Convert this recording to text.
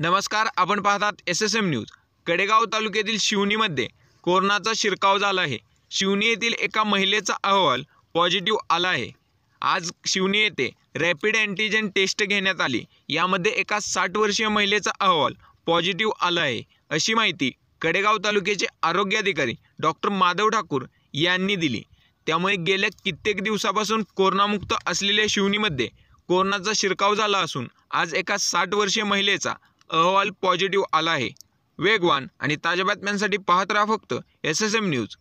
नमस्कार आपण पाहतात S S M news Kadegaon तालुक्यातील शिवणीमध्ये कोरोनाचा शिरकाव झाला आहे शिवणी येथील एका महिलेचा अहवाल पॉझिटिव्ह आला आहे आज शिवणी येथे रॅपिड अँटीजेन टेस्ट घेण्यात आली यामध्ये एका साठ वर्षीय महिलेचा अहवाल पॉझिटिव्ह आला आहे अशी माहिती कडेगाव तालुक्याचे आरोग्य अधिकारी डॉक्टर माधव ठाकूर यांनी दिली त्यामुळे गेल्या कित्येक दिवसापासून कोरोनामुक्त असलेल्या शिवणीमध्ये कोरोनाचा शिरकाव झाला असून आज एका साठ वर्षीय महिलेचा अहवाल पॉझिटिव्ह आला आहे वेगवान आणि ताज्या बातम्यांसाठी पाहत राहा फक्त एस एस एम न्यूज